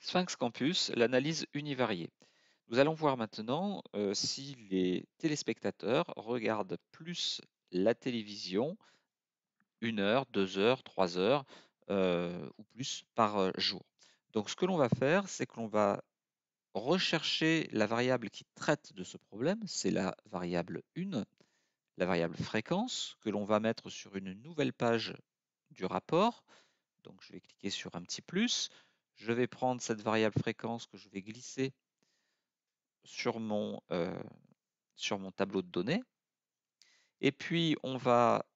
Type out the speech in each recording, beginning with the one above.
Sphinx Campus, l'analyse univariée. Nous allons voir maintenant euh, si les téléspectateurs regardent plus la télévision, une heure, deux heures, trois heures euh, ou plus par euh, jour. Donc ce que l'on va faire, c'est que l'on va rechercher la variable qui traite de ce problème, c'est la variable 1, la variable fréquence, que l'on va mettre sur une nouvelle page du rapport. Donc je vais cliquer sur un petit plus. Je vais prendre cette variable fréquence que je vais glisser sur mon, euh, sur mon tableau de données. Et puis, on va,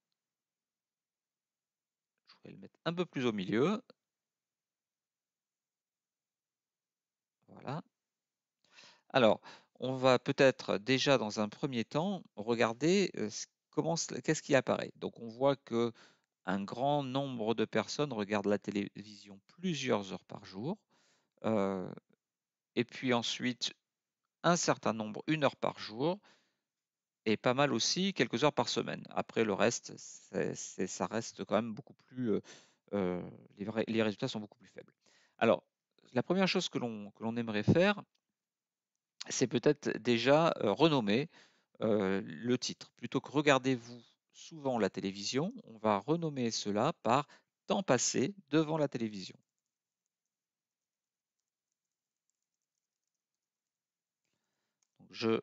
je vais le mettre un peu plus au milieu. Voilà. Alors, on va peut-être déjà dans un premier temps regarder euh, qu'est-ce qui apparaît. Donc, on voit que un grand nombre de personnes regardent la télévision plusieurs heures par jour. Euh, et puis ensuite, un certain nombre, une heure par jour, et pas mal aussi, quelques heures par semaine. Après, le reste, ça reste quand même beaucoup plus... Euh, euh, les, résultats sont beaucoup plus faibles. Alors, la première chose que l'on aimerait faire, c'est peut-être déjà renommer le titre. Plutôt que regardez-vous souvent la télévision, on va renommer cela par temps passé devant la télévision. Je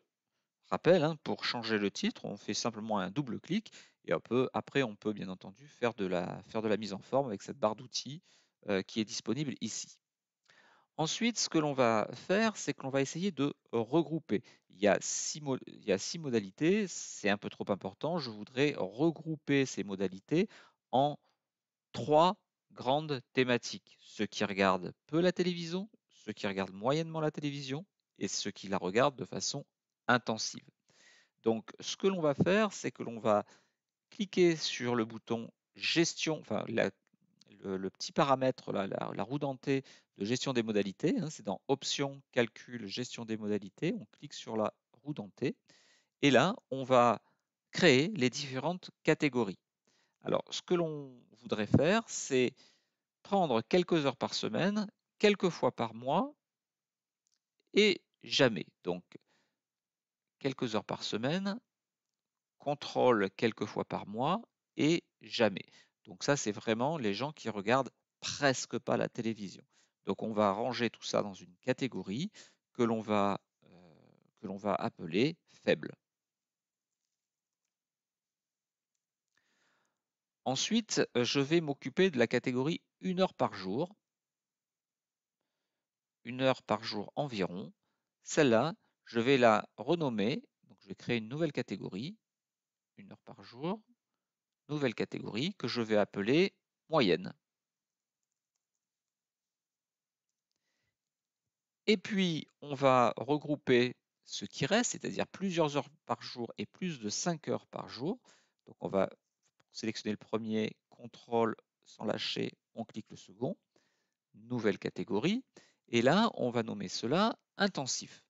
rappelle, hein, pour changer le titre, on fait simplement un double clic et après on peut bien entendu faire de la, mise en forme avec cette barre d'outils euh, qui est disponible ici. Ensuite, ce que l'on va faire, c'est que l'on va essayer de regrouper il y a six, modalités, c'est un peu trop important. Je voudrais regrouper ces modalités en trois grandes thématiques. Ceux qui regardent peu la télévision, ceux qui regardent moyennement la télévision et ceux qui la regardent de façon intensive. Donc ce que l'on va faire, c'est que l'on va cliquer sur le bouton gestion, enfin la le, petit paramètre, la, roue dentée de gestion des modalités. Hein, c'est dans Options, Calcul, Gestion des modalités. On clique sur la roue dentée. Et là, on va créer les différentes catégories. Alors, ce que l'on voudrait faire, c'est prendre quelques heures par semaine, quelques fois par mois et jamais. Donc, quelques heures par semaine, contrôle quelques fois par mois et jamais. Donc ça, c'est vraiment les gens qui regardent presque pas la télévision. Donc on va ranger tout ça dans une catégorie que l'on va, euh, va appeler faible. Ensuite, euh, je vais m'occuper de la catégorie une heure par jour. une heure par jour environ. Celle-là, je vais la renommer. Donc je vais créer une nouvelle catégorie, une heure par jour nouvelle catégorie que je vais appeler moyenne. Et puis, on va regrouper ce qui reste, c'est-à-dire plusieurs heures par jour et plus de 5 heures par jour. Donc, on va sélectionner le premier, contrôle sans lâcher, on clique le second, nouvelle catégorie. Et là, on va nommer cela intensif.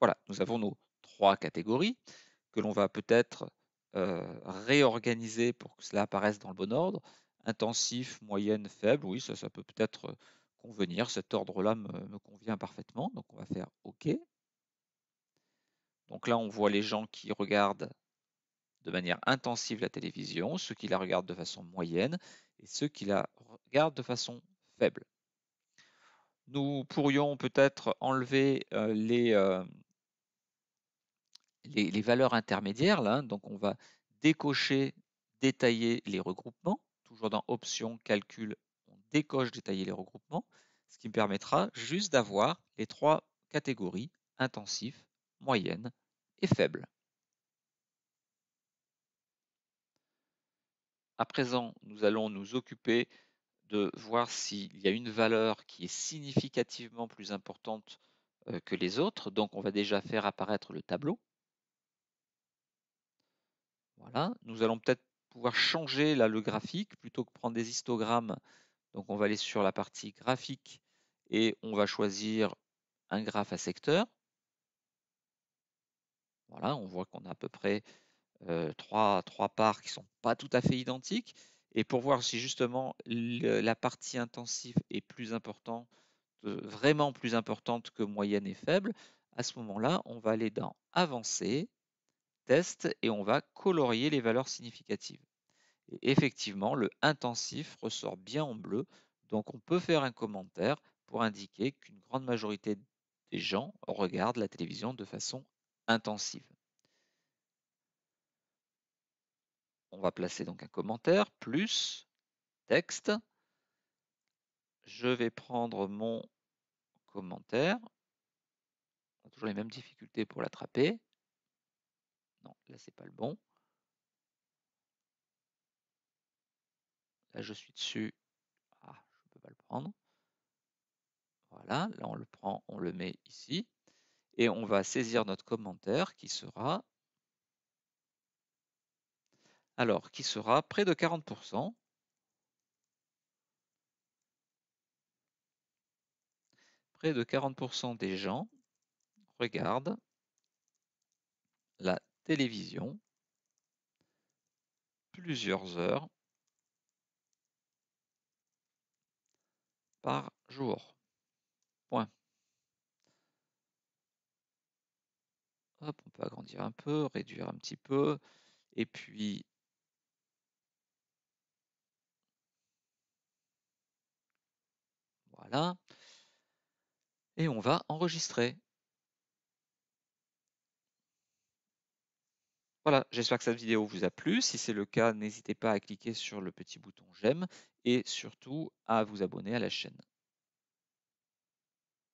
Voilà, nous avons nos trois catégories que l'on va peut-être réorganiser pour que cela apparaisse dans le bon ordre. Intensif, moyenne, faible, oui, ça, peut peut-être convenir. Cet ordre-là me, convient parfaitement. Donc on va faire OK. Donc là, on voit les gens qui regardent de manière intensive la télévision, ceux qui la regardent de façon moyenne et ceux qui la regardent de façon faible. Nous pourrions peut-être enlever les, les, valeurs intermédiaires. Là, hein, donc on va décocher, détailler les regroupements. Toujours dans Options, Calcul, on décoche, détailler les regroupements. Ce qui me permettra juste d'avoir les trois catégories, intensif, moyenne et faible. À présent, nous allons nous occuper de voir s'il y a une valeur qui est significativement plus importante euh, que les autres. Donc, on va déjà faire apparaître le tableau. Voilà, nous allons peut-être pouvoir changer là, le graphique plutôt que prendre des histogrammes. Donc on va aller sur la partie graphique et on va choisir un graphe à secteur. Voilà, on voit qu'on a à peu près euh, trois, parts qui ne sont pas tout à fait identiques. Et pour voir si justement la partie intensive est plus importante, vraiment plus importante que moyenne et faible, à ce moment-là, on va aller dans Avancer, test et on va colorier les valeurs significatives. effectivement, le intensif ressort bien en bleu, donc on peut faire un commentaire pour indiquer qu'une grande majorité des gens regardent la télévision de façon intensive. On va placer donc un commentaire, plus, texte. Je vais prendre mon commentaire. On a toujours les mêmes difficultés pour l'attraper. Non, là, c'est pas le bon. Là, je suis dessus. Ah, je ne peux pas le prendre. Voilà, là, on le prend, on le met ici. Et on va saisir notre commentaire qui sera... Alors, qui sera près de 40%. Près de 40% des gens regardent la télévision plusieurs heures par jour. Point. on peut agrandir un peu, réduire un petit peu, et puis voilà. Et on va enregistrer. Voilà, j'espère que cette vidéo vous a plu. Si c'est le cas, n'hésitez pas à cliquer sur le petit bouton j'aime et surtout à vous abonner à la chaîne.